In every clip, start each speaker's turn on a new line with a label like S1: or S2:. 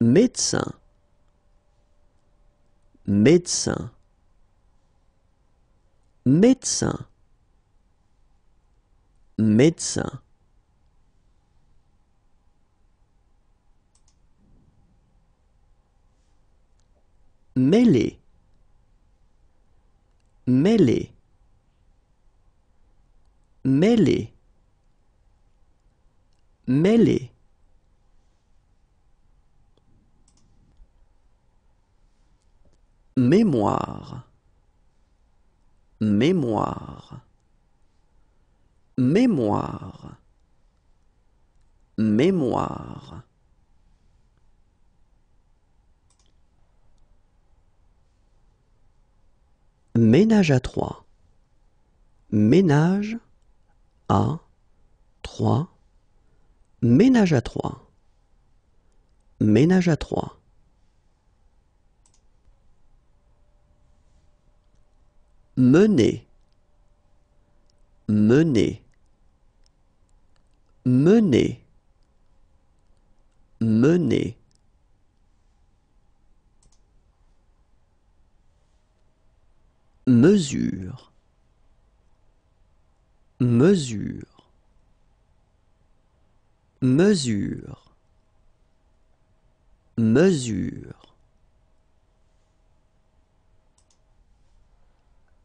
S1: médecin médecin médecin médecin mêlé, mêlé, mêlé, mêlé. Mémoire. Mémoire. Mémoire. Mémoire. Ménage à 3. Ménage à 3. Ménage à 3. Ménage à 3. mener mener mener mener mesure mesure mesure mesure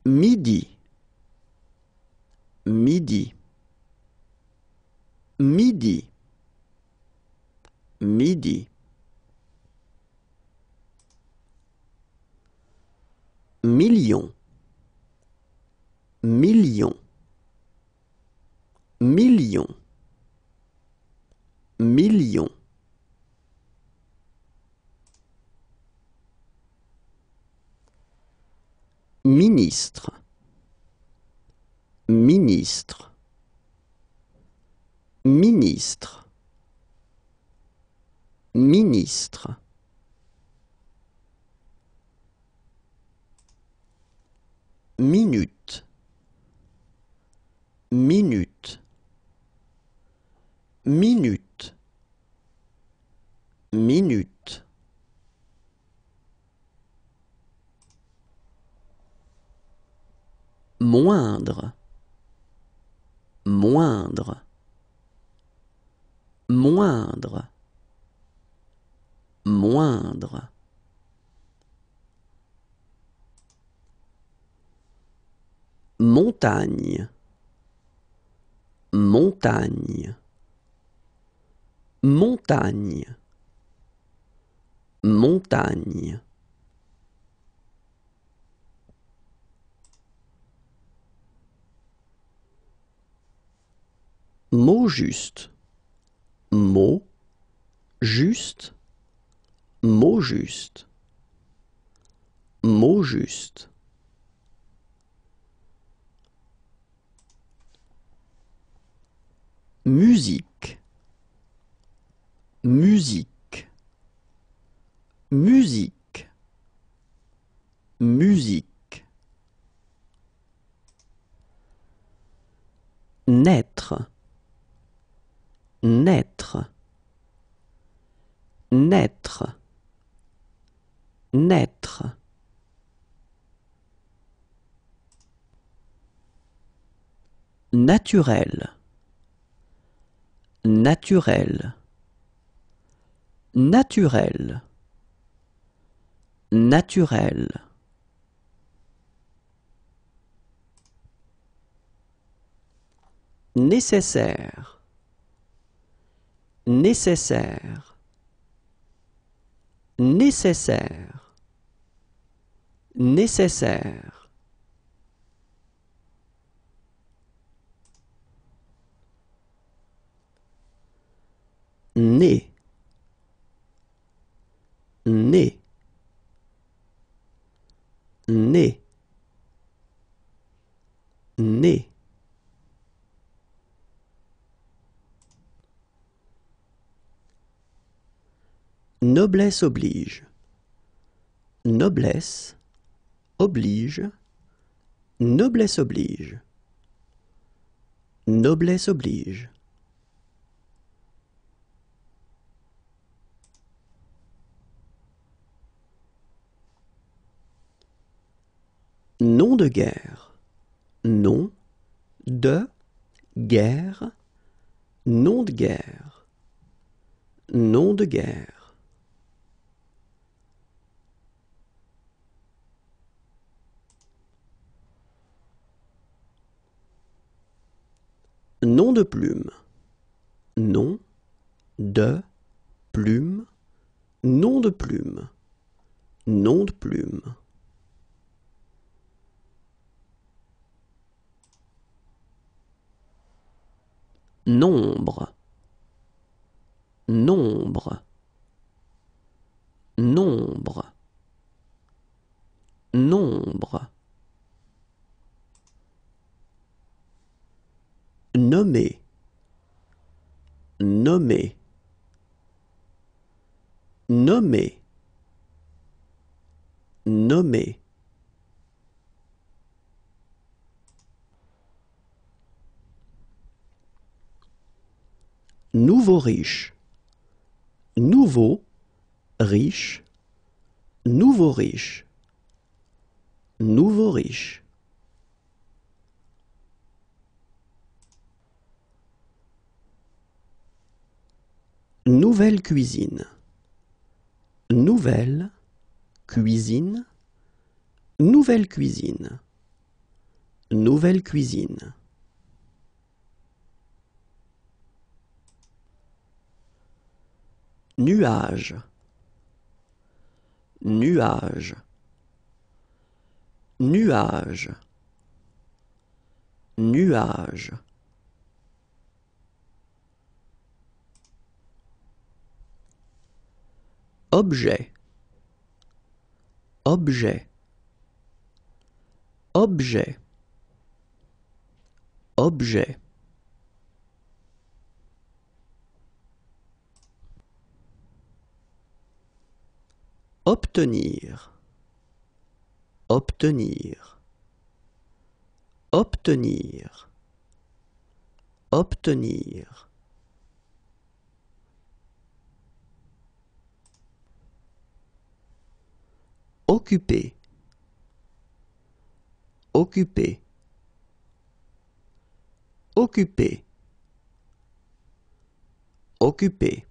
S1: midi midi midi midi million million million million Ministre Ministre Ministre Ministre Minute Minute Minute Minute moindre moindre moindre moindre montagne montagne montagne montagne Mot juste. Mot juste. Mot juste. Mot juste. Musique. Musique. Musique. Musique. Naître naître naître naître naturel naturel naturel naturel nécessaire nécessaire nécessaire nécessaire né né né né Noblesse oblige. Noblesse oblige. Noblesse oblige. Noblesse oblige. Nom de guerre. Nom de guerre. Nom de guerre. Nom de guerre. Nom de plume Nom de plume Nom de plume Nom de plume Nombre Nombre Nombre Nombre Nommer nommer nommer nommer nouveau riche nouveau riche nouveau riche nouveau riche Nouvelle cuisine. Nouvelle cuisine. Nouvelle cuisine. Nouvelle cuisine. Nuage. Nuage. Nuage. Nuage. objet objet objet objet obtenir obtenir obtenir obtenir Occupé. Occupé. Occupé. Occupé.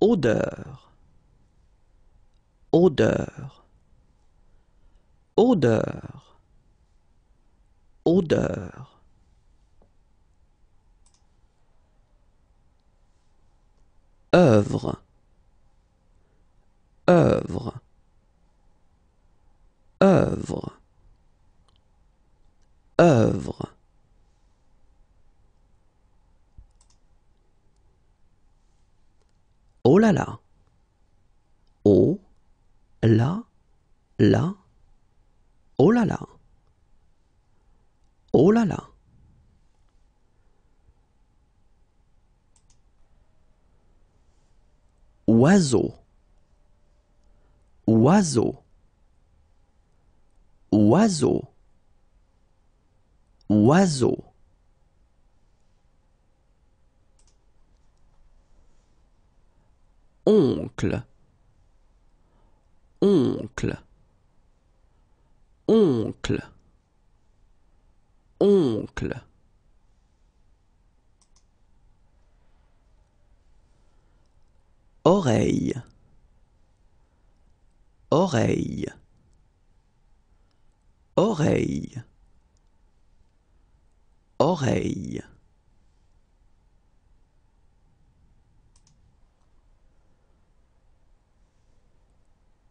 S1: Odeur. Odeur. Odeur. Odeur. œuvre œuvre œuvre œuvre oh là là oh là là oh là là oh là là oiseau oiseau oiseau oiseau oncle oncle oncle oncle Oreille Oreille Oreille Oreille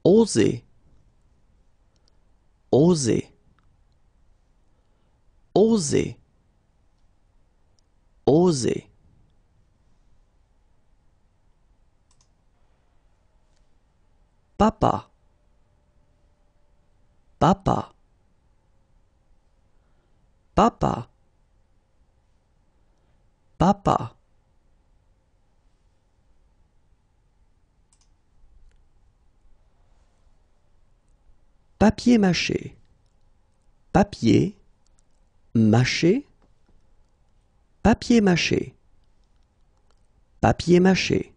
S1: Oser Oser Oser Oser Papa. Papa. Papa. Papa. Papier mâché. Papier mâché. Papier mâché. Papier mâché.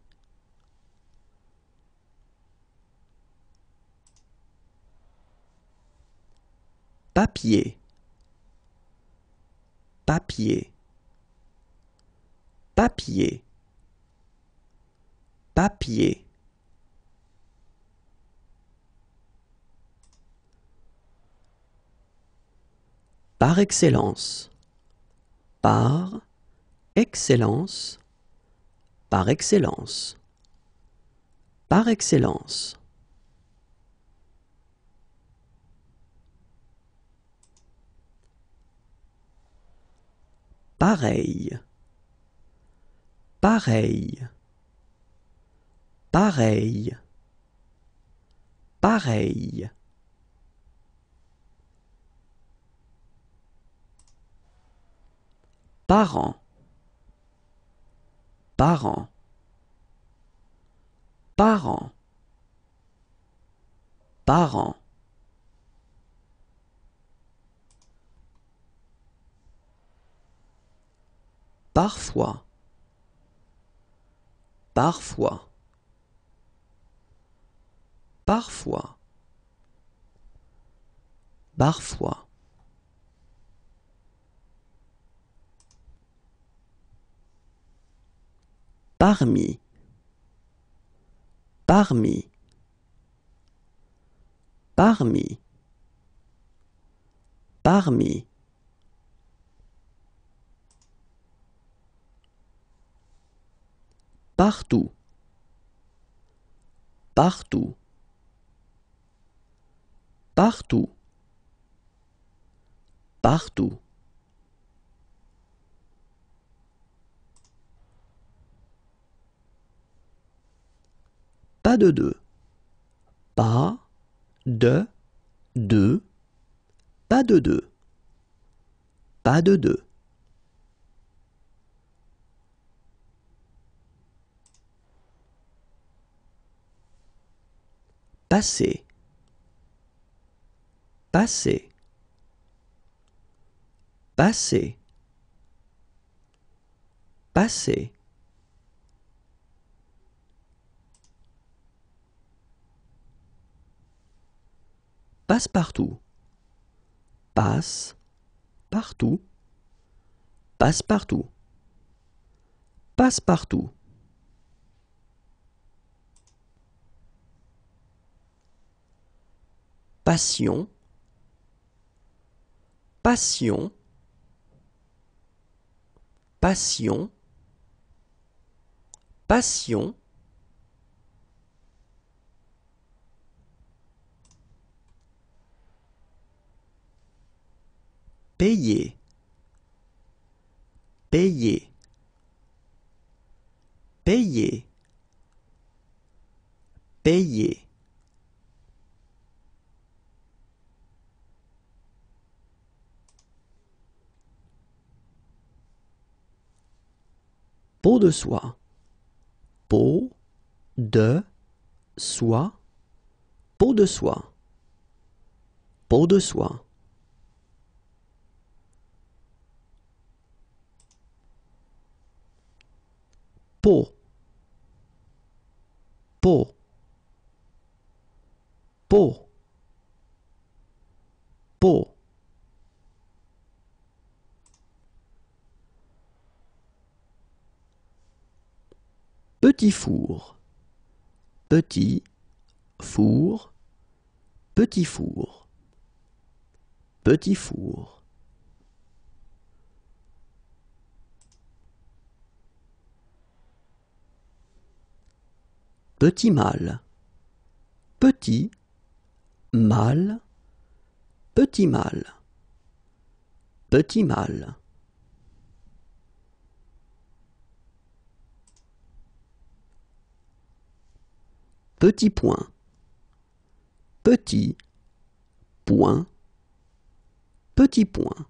S1: papier papier papier par excellence par excellence par excellence par excellence pareil pareil pareil pareil parents, parents, parents, parent Parfois. Parfois. Parfois. Parfois. Parmi. Parmi. Parmi. Parmi. partout, partout, partout, partout. Pas de deux. Pas de deux. Pas de deux. Pas de deux. Passé. Passé. Passez Passé. Passe partout. Passe partout. Passe partout. Passe partout. passion, passion, passion, passion. Payer, payer, payer, payer. peau de soie, peau de soie, peau de soie, peau de soie. Peau, peau, peau, peau. Petit four. Petit four. Petit four. Petit four. Petit mâle. Petit mâle. Petit mâle. Petit mâle. Petit point. Petit point. Petit point.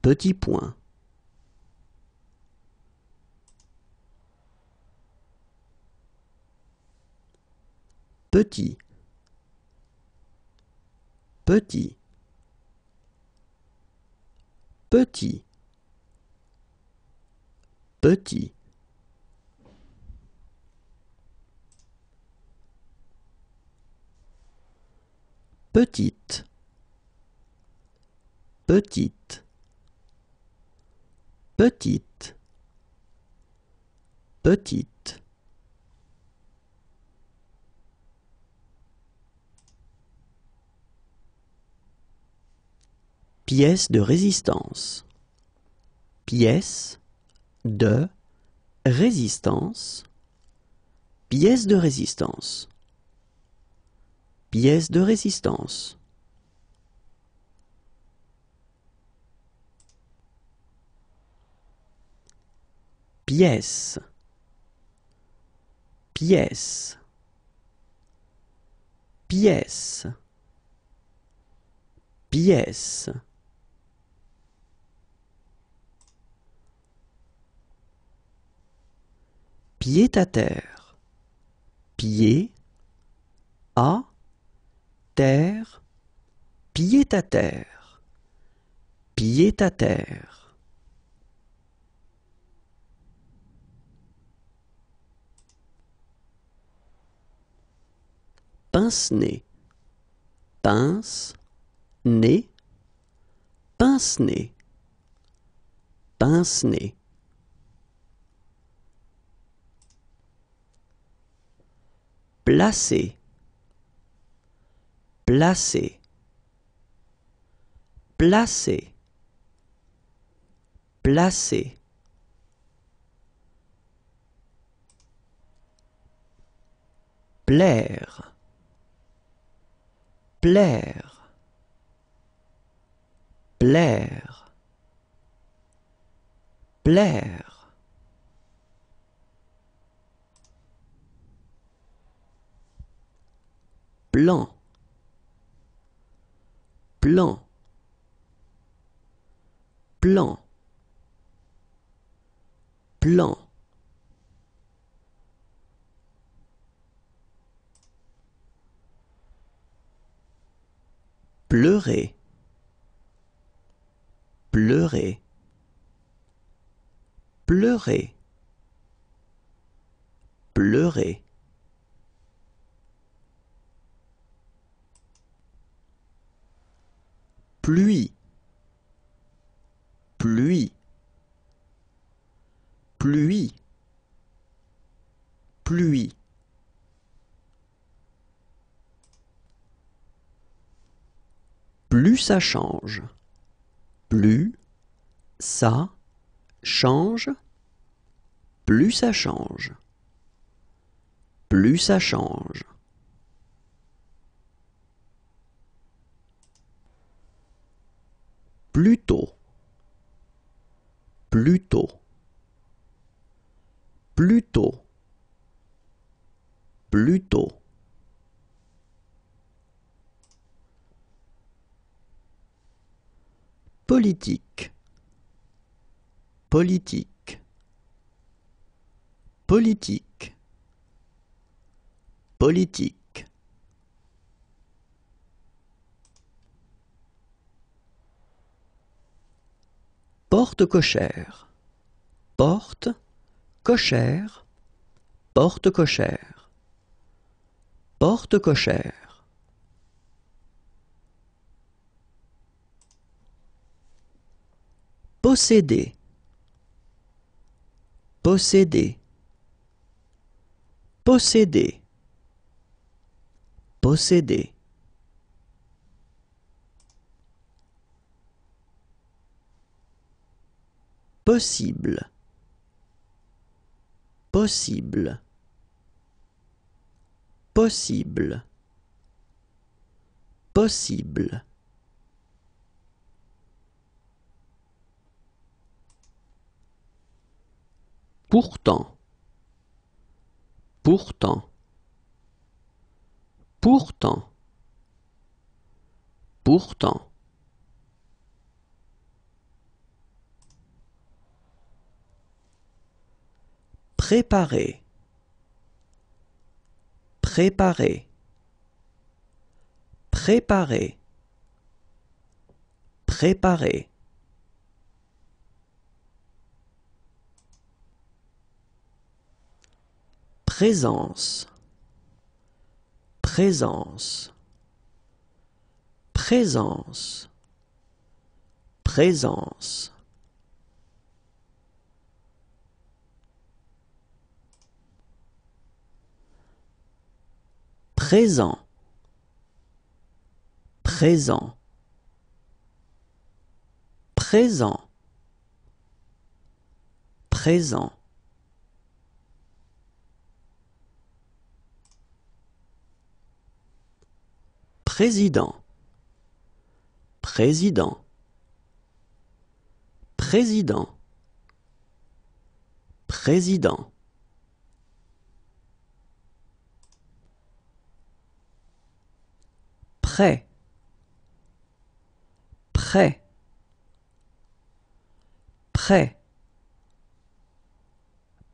S1: Petit point. Petit. Petit. Petit. Petit. Petite. Petite. Petite. Petite. Pièce de résistance. Pièce de résistance. Pièce de résistance. Pièce de résistance. Pièce. Pièce. Pièce. Pièce. Pied à terre. Pied à terre, pied à terre, pied à terre. Pince-nez, pince, nez, pince-nez, pince-nez. Placer, placer placer placer plaire plaire plaire plaire blanc plan plan plan pleurer pleurer pleurer pleurer pluie pluie pluie pluie plus ça change plus ça change plus ça change plus ça change plutôt plutôt plutôt plutôt politique politique politique politique Porte cochère. Porte cochère. Porte cochère. Porte cochère. Posséder. Posséder. Posséder. Posséder. possible possible possible possible pourtant pourtant pourtant pourtant Préparer. Préparer. Préparer. Préparer. Présence. Présence. Présence. Présence. présent, présent, présent, présent. Président, président, président, président. Prêt, prêt, prêt,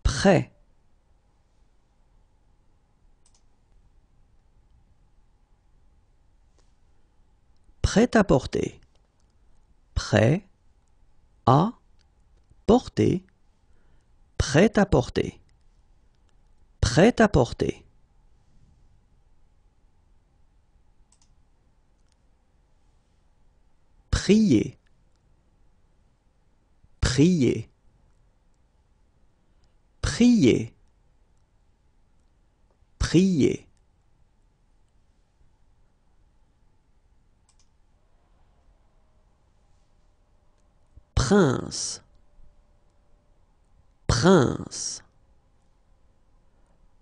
S1: prêt, prêt à porter prêt à porter prêt à porter prêt à porter Priez, priez, priez, priez. Prince. Prince.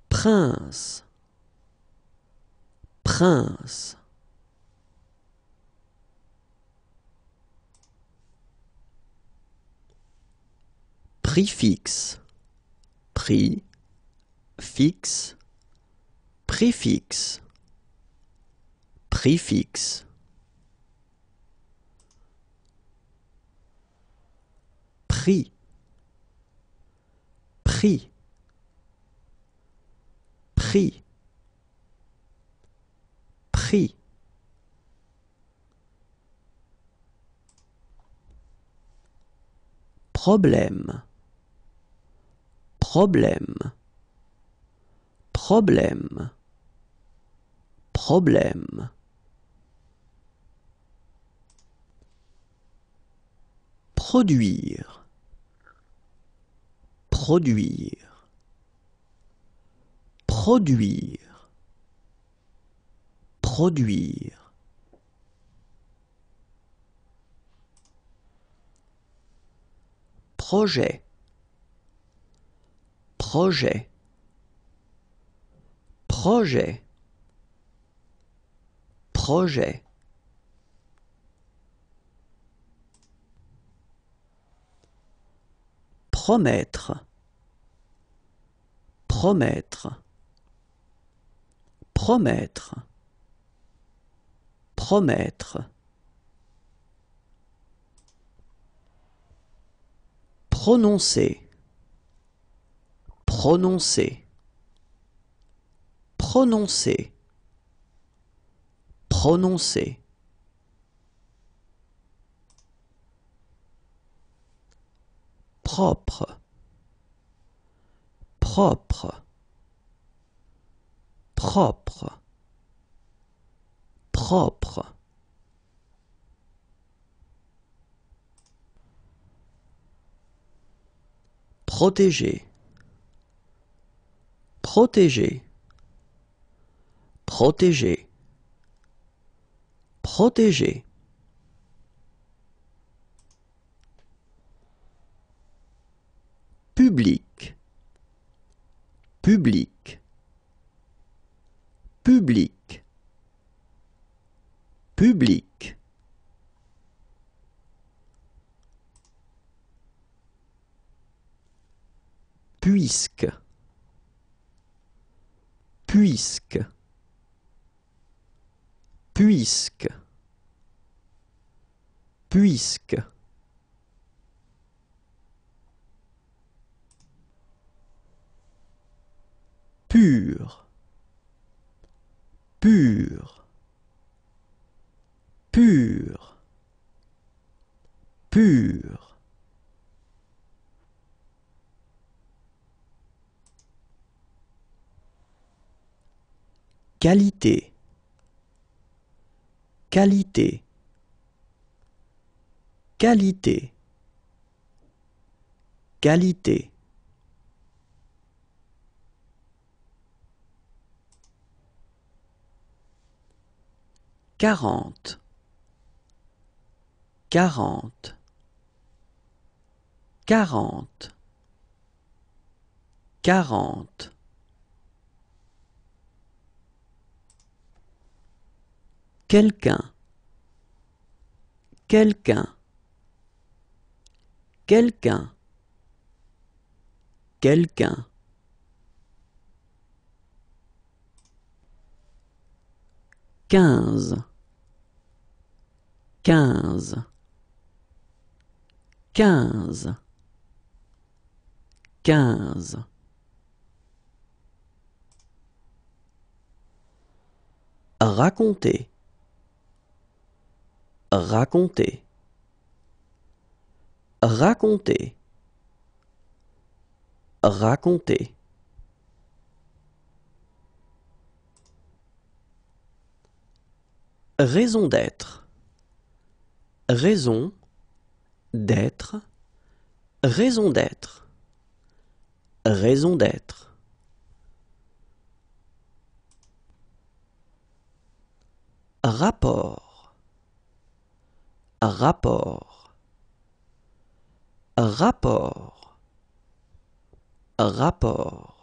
S1: Prince. Prince. Prix fixe. Prix fixe. Préfixe. Préfixe. Prix. Prix. Prix. Prix. Problème problème, problème, problème. Produire, produire, produire, produire. projet projet projet projet promettre promettre promettre promettre prononcer Prononcer. Prononcer. Prononcer. Propre. Propre. Propre. Propre. Protéger Protéger, protéger, protéger. Public, public, public, public. Puisque puisque puisque puisque pur pur pur pur Qualité qualité qualité qualité quarante quarante quarante quarante quelqu'un quelqu'un quelqu'un quelqu'un quinze quinze quinze quinze raconter Raconter. Raconter. Raconter. Raison d'être. Raison d'être. Raison d'être. Raison d'être. Rapport rapport rapport rapport